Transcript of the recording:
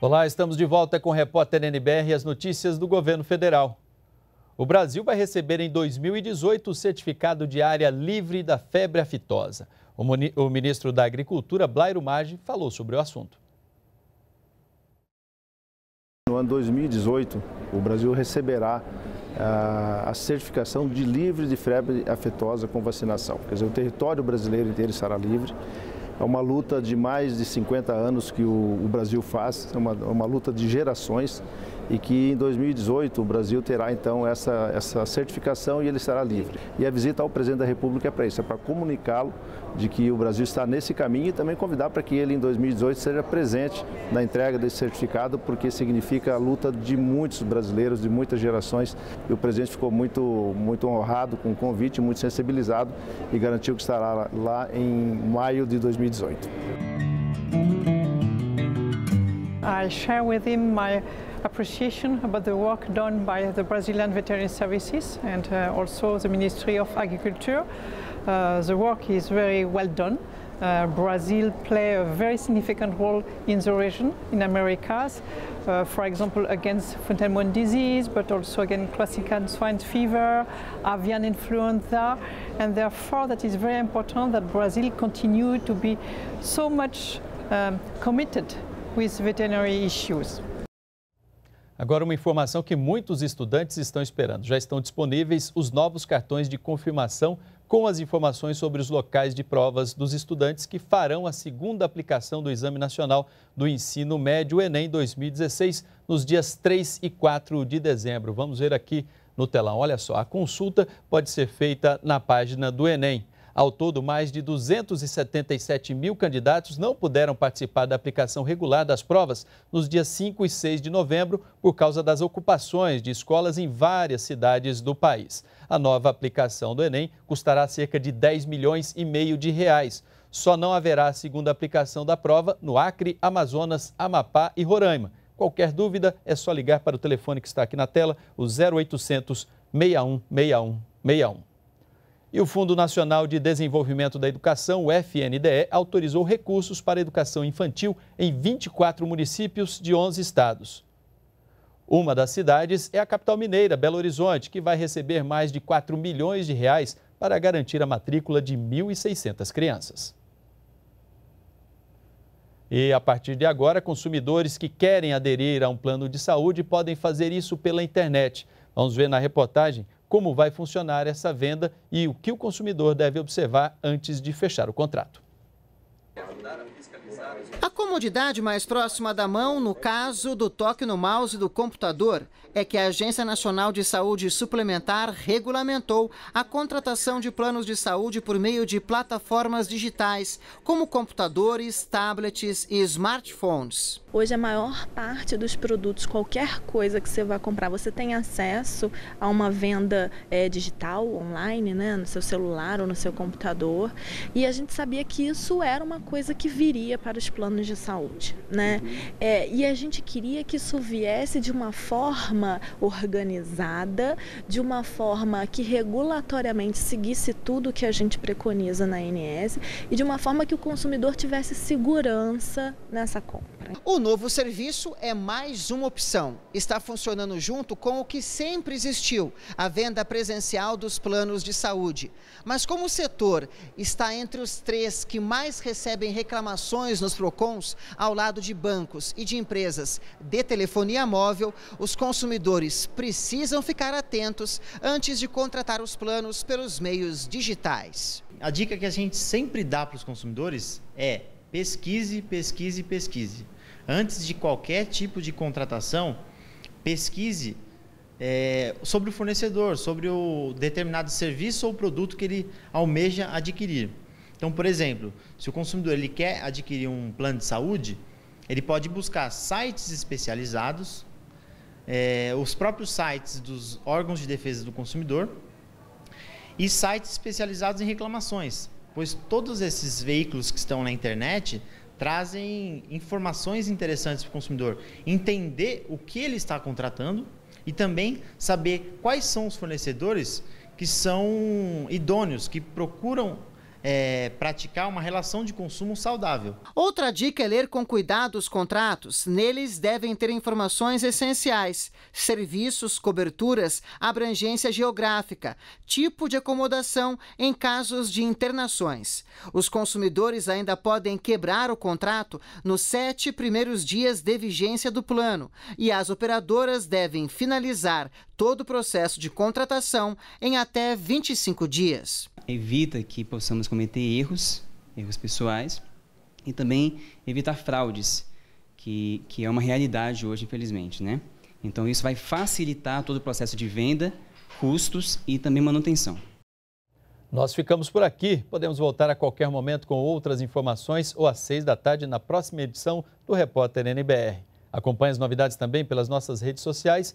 Olá, estamos de volta com o repórter NBR e as notícias do governo federal. O Brasil vai receber em 2018 o certificado de área livre da febre aftosa. O ministro da Agricultura, Blairo Maggi, falou sobre o assunto ano 2018, o Brasil receberá ah, a certificação de livre de febre afetosa com vacinação. Quer dizer, o território brasileiro inteiro estará livre. É uma luta de mais de 50 anos que o, Brasil faz, é uma, é uma luta de gerações e que em 2018 o Brasil terá então essa, essa certificação e ele será livre. E a visita ao presidente da República é para isso, é para comunicá-lo de que o Brasil está nesse caminho e também convidar para que ele em 2018 seja presente na entrega desse certificado, porque significa a luta de muitos brasileiros, de muitas gerações. E o presidente ficou muito, muito honrado com o convite, muito sensibilizado e garantiu que estará lá em maio de 2018. I share with him my appreciation about the work done by the Brazilian Veterinary Services and uh, also the Ministry of Agriculture. Uh, the work is very well done. Uh, Brazil play a very significant role in the region, in Americas, uh, for example, against Fontainebleau disease, but also against classical swine fever, avian influenza, and therefore that is very important that Brazil continue to be so much um, committed with veterinary issues. Agora, uma informação que muitos estudantes estão esperando. Já estão disponíveis os novos cartões de confirmação com as informações sobre os locais de provas dos estudantes que farão a segunda aplicação do Exame Nacional do Ensino Médio Enem 2016 nos dias 3 e 4 de dezembro. Vamos ver aqui no telão. Olha só, a consulta pode ser feita na página do Enem. Ao todo, mais de 277 mil candidatos não puderam participar da aplicação regular das provas nos dias 5 e 6 de novembro por causa das ocupações de escolas em várias cidades do país. A nova aplicação do Enem custará cerca de 10 milhões e meio de reais. Só não haverá a segunda aplicação da prova no Acre, Amazonas, Amapá e Roraima. Qualquer dúvida é só ligar para o telefone que está aqui na tela, o 0800 616161. 61 61. E o Fundo Nacional de Desenvolvimento da Educação, o FNDE, autorizou recursos para educação infantil em 24 municípios de 11 estados. Uma das cidades é a capital mineira, Belo Horizonte, que vai receber mais de 4 milhões de reais para garantir a matrícula de 1.600 crianças. E a partir de agora, consumidores que querem aderir a um plano de saúde podem fazer isso pela internet. Vamos ver na reportagem como vai funcionar essa venda e o que o consumidor deve observar antes de fechar o contrato. A comodidade mais próxima da mão, no caso do toque no mouse do computador, é que a Agência Nacional de Saúde Suplementar regulamentou a contratação de planos de saúde por meio de plataformas digitais, como computadores, tablets e smartphones. Hoje, a maior parte dos produtos, qualquer coisa que você vá comprar, você tem acesso a uma venda é, digital, online, né, no seu celular ou no seu computador. E a gente sabia que isso era uma coisa coisa que viria para os planos de saúde, né? Uhum. É, e a gente queria que isso viesse de uma forma organizada, de uma forma que regulatoriamente seguisse tudo que a gente preconiza na ANS e de uma forma que o consumidor tivesse segurança nessa compra. O novo serviço é mais uma opção. Está funcionando junto com o que sempre existiu, a venda presencial dos planos de saúde. Mas como o setor está entre os três que mais recebem reclamações nos PROCONs ao lado de bancos e de empresas de telefonia móvel, os consumidores precisam ficar atentos antes de contratar os planos pelos meios digitais. A dica que a gente sempre dá para os consumidores é pesquise, pesquise, pesquise. Antes de qualquer tipo de contratação, pesquise é, sobre o fornecedor, sobre o determinado serviço ou produto que ele almeja adquirir. Então, por exemplo, se o consumidor ele quer adquirir um plano de saúde, ele pode buscar sites especializados, é, os próprios sites dos órgãos de defesa do consumidor e sites especializados em reclamações, pois todos esses veículos que estão na internet trazem informações interessantes para o consumidor entender o que ele está contratando e também saber quais são os fornecedores que são idôneos, que procuram é, praticar uma relação de consumo saudável. Outra dica é ler com cuidado os contratos. Neles devem ter informações essenciais: serviços, coberturas, abrangência geográfica, tipo de acomodação em casos de internações. Os consumidores ainda podem quebrar o contrato nos sete primeiros dias de vigência do plano e as operadoras devem finalizar todo o processo de contratação em até 25 dias. Evita que possamos cometer erros, erros pessoais, e também evitar fraudes, que, que é uma realidade hoje, infelizmente. Né? Então, isso vai facilitar todo o processo de venda, custos e também manutenção. Nós ficamos por aqui. Podemos voltar a qualquer momento com outras informações ou às seis da tarde na próxima edição do Repórter NBR. Acompanhe as novidades também pelas nossas redes sociais